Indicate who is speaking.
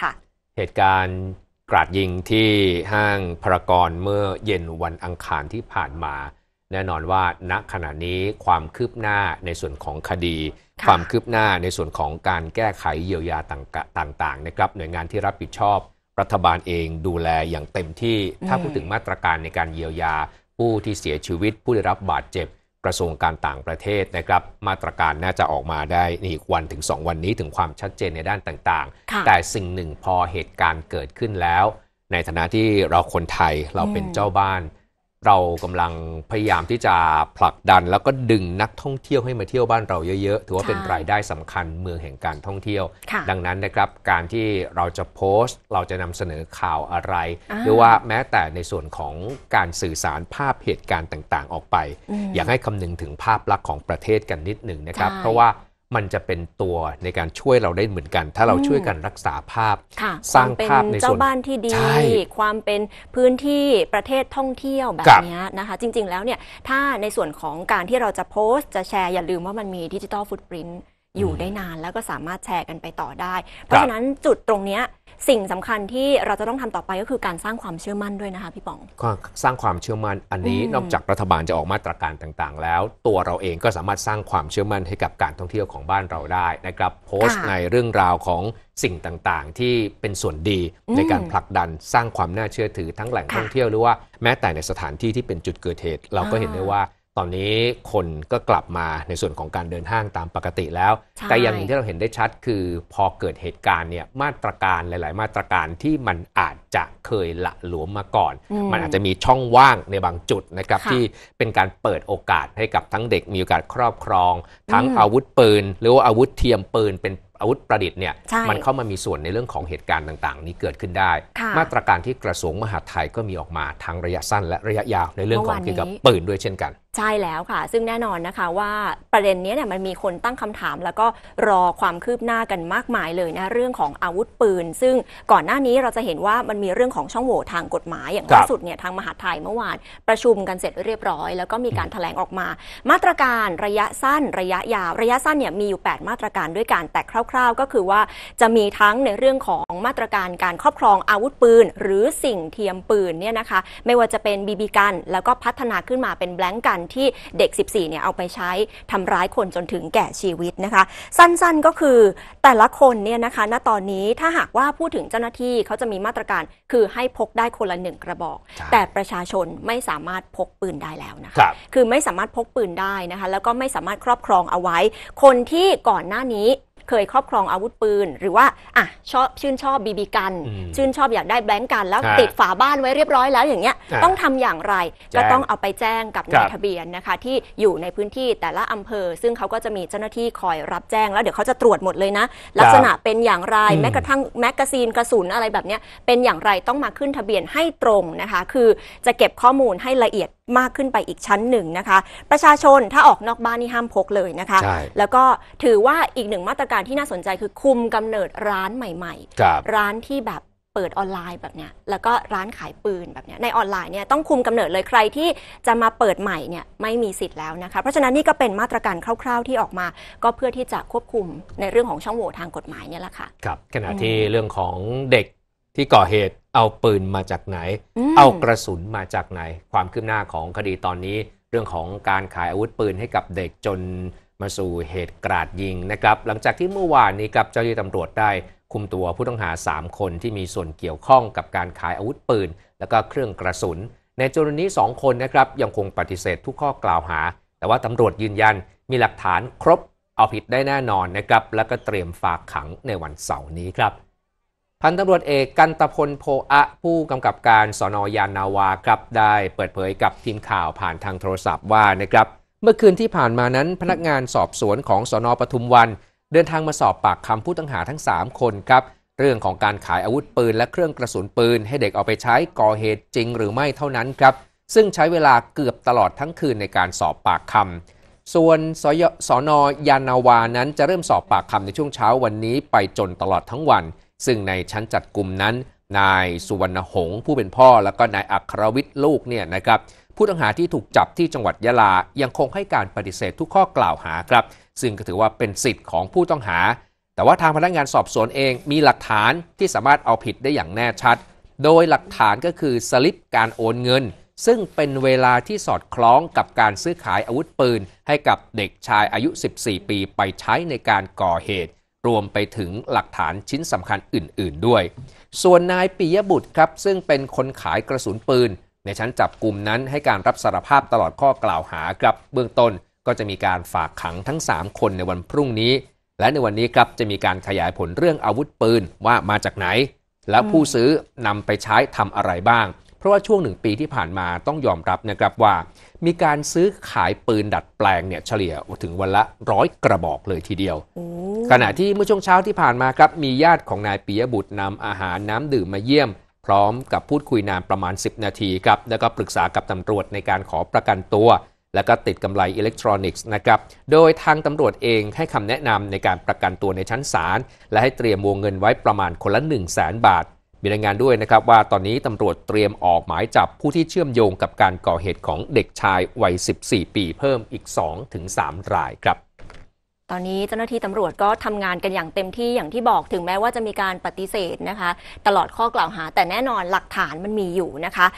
Speaker 1: ค่ะ
Speaker 2: เหตุการณ์กราดยิงที่ห้างพารากอนเมื่อเย็นวันอังคารที่ผ่านมา แน่นอนว่าณขณะนี้ความคืบหน้าในส่วนของคดี ความคืบหน้าในส่วนของการแก้ไขเยียวยาต่าง ๆ นะครับหน่วยงานที่รับผิดชอบรัฐบาลเองดูแลอย่างเต็มที่ ถ้าพูดถึงมาตรการในการเยียวยาผู้ที่เสียชีวิตผู้ได้รับบาดเจ็บกระทรวงการต่างประเทศนะครับ มาตรการน่าจะออกมาได้ในวันถึง 2 วันนี้ถึงความชัดเจนในด้านต่างๆ แต่สิ่งหนึ่งพอเหตุการณ์เกิดขึ้นแล้ว ในฐานะที่เราคนไทยเราเป็นเจ้าบ้านเรากำลังพยายามที่จะผลักดันแล้วก็ดึงนักท่องเที่ยวให้มาเที่ยวบ้านเราเยอะๆถือว่าเป็นรายได้สำคัญเมืองแห่งการท่องเที่ยว ดังนั้นนะครับการที่เราจะโพสต์เราจะนำเสนอข่าวอะไร หรือว่าแม้แต่ในส่วนของการสื่อสารภาพเหตุการณ์ต่างๆ ออกไป อยากให้คำนึงถึงภาพลักษณ์ของประเทศกันนิดหนึ่งนะครับ เพราะว่ามันจะเป็นตัวในการช่วยเราได้เหมือนกัน ถ้าเราช่วยกันรักษาภาพ
Speaker 1: สร้างภาพในส่วนบ้านที่ดีความเป็นพื้นที่ประเทศท่องเที่ยวแบบนี้นะคะจริงๆแล้วเนี่ยถ้าในส่วนของการที่เราจะโพสต์ จะแชร์อย่าลืมว่ามันมีดิจิตอลฟุตปรินต์อยู่ได้นานแล้วก็สามารถแชร์กันไปต่อได้ เพราะฉะนั้นจุดตรงนี้สิ่งสำคัญที่เราจะต้องทำต่อไปก็คือการสร้างความเชื่อมั่นด้วยนะคะ พี่ป๋อง
Speaker 2: สร้างความเชื่อมั่น อันนี้นอกจากรัฐบาลจะออกมาตรการต่างๆ แล้ว ตัวเราเองก็สามารถสร้างความเชื่อมั่นให้กับการท่องเที่ยวของบ้านเราได้นะครับโพสต์ในเรื่องราวของสิ่งต่างๆที่เป็นส่วนดีในการผลักดันสร้างความน่าเชื่อถือทั้งแหล่งท่องเที่ยวหรือว่าแม้แต่ในสถานที่ที่เป็นจุดเกิดเหตุเราก็เห็นได้ว่าตอนนี้คนก็กลับมาในส่วนของการเดินห้างตามปกติแล้ว แต่อย่างที่เราเห็นได้ชัดคือ พอเกิดเหตุการณ์เนี่ยมาตรการหลาย ๆ มาตรการที่มันอาจจะเคยละหลวมมาก่อน มันอาจจะมีช่องว่างในบางจุดนะครับที่เป็นการเปิดโอกาสให้กับทั้งเด็กมีโอกาสครอบครอง ทั้งอาวุธปืน หรือว่าอาวุธเทียมปืน เป็นอาวุธประดิษฐ์เนี่ยมันเข้ามามีส่วนในเรื่องของเหตุการณ์ต่าง ๆ นี้เกิดขึ้นได้ มาตรการที่กระทรวงมหาดไทยก็มีออกมาทั้งระยะสั้นและระยะยาวในเรื่องของเกี่ยวกับปืนด้วยเช่นกัน
Speaker 1: ใช่แล้วค่ะ ซึ่งแน่นอนนะคะว่าประเด็นนี้เนี่ยมันมีคนตั้งคำถามแล้วก็รอความคืบหน้ากันมากมายเลยนะเรื่องของอาวุธปืน ซึ่งก่อนหน้านี้เราจะเห็นว่ามันมีเรื่องของช่องโหว่ทางกฎหมายอย่างล่าสุดเนี่ยทางมหาไทยเมื่อวานประชุมกันเสร็จเรียบร้อย แล้วก็มีการถแถลงออกมา มาตรการระยะสั้น ระยะยาวระยะสั้นเนี่ยมีอยู่ 8 มาตรการด้วยกันแต่คร่าว ๆ ก็คือว่าจะมีทั้งในเรื่องของมาตรการการครอบครองอาวุธปืน หรือสิ่งเทียมปืนเนี่ยนะคะไม่ว่าจะเป็นบีบีกันแล้วก็พัฒนาขึ้นมาเป็นแบล็งกันที่เด็ก 14 เนี่ยเอาไปใช้ทำร้ายคนจนถึงแก่ชีวิตนะคะ สั้นๆ ก็คือแต่ละคนเนี่ยนะคะ ณ ตอนนี้ ถ้าหากว่าพูดถึงเจ้าหน้าที่เขาจะมีมาตรการ คือให้พกได้คนละหนึ่งกระบอก แต่ประชาชนไม่สามารถพกปืนได้แล้วนะคะคคือไม่สามารถพกปืนได้นะคะ แล้วก็ไม่สามารถครอบครองเอาไว้ คนที่ก่อนหน้านี้เคยครอบครอง อาวุธปืนหรือว่าอ่ะชอบชื่นชอบบีบีกัน ชื่นชอบอยากได้แบงก์กันแล้วติดฝาบ้านไว้เรียบร้อยแล้วอย่างเงี้ยต้องทำอย่างไร ก็ต้องเอาไปแจ้งกับนายทะเบียนนะคะ ที่อยู่ในพื้นที่แต่ละอำเภอ ซึ่งเขาก็จะมีเจ้าหน้าที่คอยรับแจ้งแล้วเดี๋ยวเขาจะตรวจหมดเลยนะ ลักษณะเป็นอย่างไรแม้กระทั่งแมกกาซีนกระสุนอะไรแบบเนี้ยเป็นอย่างไรต้องมาขึ้นทะเบียนให้ตรงนะคะ คือจะเก็บข้อมูลให้ละเอียดมากขึ้นไปอีกชั้นหนึ่งนะคะ ประชาชนถ้าออกนอกบ้านนี่ห้ามพกเลยนะคะ แล้วก็ถือว่าอีกหนึ่งมาตรการการที่น่าสนใจคือคุมกำเนิดร้านใหม่ๆรร้านที่แบบเปิดออนไลน์แบบเนี้ยแล้วก็ร้านขายปืนแบบเนี้ยในออนไลน์เนี่ยต้องคุมกำเนิดเลยใครที่จะมาเปิดใหม่เนี่ยไม่มีสิทธิ์แล้วนะคะเพราะฉะนั้นนี่ก็เป็นมาตรการคร่าว ๆที่ออกมา ก็เพื่อที่จะควบคุมในเรื่องของช่องโหว่ทางกฎหมายเนี่ยแหละค่ะ
Speaker 2: ครับขณะที่เรื่องของเด็กที่ก่อเหตุเอาปืนมาจากไหน เอากระสุนมาจากไหน ความคืบหน้าของคดีตอนนี้เรื่องของการขายอาวุธปืนให้กับเด็กจนมาสู่เหตุกราดยิงนะครับ หลังจากที่เมื่อวานนี้ครับ เจ้าหน้าที่ตำรวจได้คุมตัวผู้ต้องหา 3 คนที่มีส่วนเกี่ยวข้องกับการขายอาวุธปืน และก็เครื่องกระสุน ในจำนวนนี้ 2 คนนะครับ ยังคงปฏิเสธทุกข้อกล่าวหา แต่ว่าตำรวจยืนยันมีหลักฐานครบเอาผิดได้แน่นอนนะครับ และก็เตรียมฝากขังในวันเสาร์นี้ครับ พันตำรวจเอกกันตพลโพอะ ผู้กำกับการสอนอยานนาวาครับได้ เปิดเผยกับทีมข่าวผ่านทางโทรศัพท์ว่านะครับเมื่อคืนที่ผ่านมานั้นพนักงานสอบสวนของสอนอปทุมวัน เดินทางมาสอบปากคำผู้ต้องหาทั้ง 3 คนครับ เรื่องของการขายอาวุธปืนและเครื่องกระสุนปืน ให้เด็กเอาไปใช้ก่อเหตุจริงหรือไม่เท่านั้นครับซึ่งใช้เวลาเกือบตลอดทั้งคืนในการสอบปากคำส่วนสยสอนอยานาวานั้น จะเริ่มสอบปากคำในช่วงเช้าวันนี้ ไปจนตลอดทั้งวัน ซึ่งในชั้นจัดกลุ่มนั้น นายสุวรรณหง ผู้เป็นพ่อแล้วก็นายอัครวิทย์ลูกเนี่ยนะครับผู้ต้องหาที่ถูกจับที่จังหวัดยะลายังคงให้การปฏิเสธทุกข้อกล่าวหาครับ ซึ่งก็ถือว่าเป็นสิทธิ์ของผู้ต้องหา แต่ว่าทางพนักงานสอบสวนเองมีหลักฐานที่สามารถเอาผิดได้อย่างแน่ชัด โดยหลักฐานก็คือสลิปการโอนเงิน ซึ่งเป็นเวลาที่สอดคล้องกับการซื้อขายอาวุธปืน ให้กับเด็กชายอายุ 14 ปีไปใช้ในการก่อเหตุ รวมไปถึงหลักฐานชิ้นสำคัญอื่นๆด้วย ส่วนนายปิยบุตรครับซึ่งเป็นคนขายกระสุนปืนในชั้นจับกลุ่มนั้นให้การรับสารภาพตลอดข้อกล่าวหาครับเบื้องต้นก็จะมีการฝากขังทั้ง 3 คนในวันพรุ่งนี้ และในวันนี้ครับจะมีการขยายผลเรื่องอาวุธปืนว่ามาจากไหน และผู้ซื้อนำไปใช้ทำอะไรบ้าง เพราะว่าช่วงหนึ่งปีที่ผ่านมาต้องยอมรับนะครับว่า มีการซื้อขายปืนดัดแปลงเนี่ยเฉลี่ยถึงวันละร้อยกระบอกเลยทีเดียว ขณะที่เมื่อช่วงเช้าที่ผ่านมาครับมีญาติของนายปียบุตรนำอาหารน้ำดื่มมาเยี่ยมพร้อมกับพูดคุยนานประมาณ 10 นาทีครับแล้วก็ปรึกษากับตำรวจในการขอประกันตัว แล้วก็ติดกำไรอิเล็กทรอนิกส์นะครับ โดยทางตำรวจเองให้คำแนะนำในการประกันตัวในชั้นศาลและให้เตรียมวงเงินไว้ประมาณคนละ1 0 0 0 0แสนบาทมีรายงานด้วยนะครับว่าตอนนี้ตำรวจเตรียมออกหมายจับ ผู้ที่เชื่อมโยงกับการก่อเหตุของเด็กชายวัย14 ปีเพิ่มอีก2-3รายครับ
Speaker 1: ตอนนี้เจ้าหน้าที่ตำรวจก็ทำงานกันอย่างเต็มที่อย่างที่บอกถึงแม้ว่าจะมีการปฏิเสธนะคะ ตลอดข้อกล่าวหาแต่แน่นอนหลักฐานมันมีอยู่นะคะ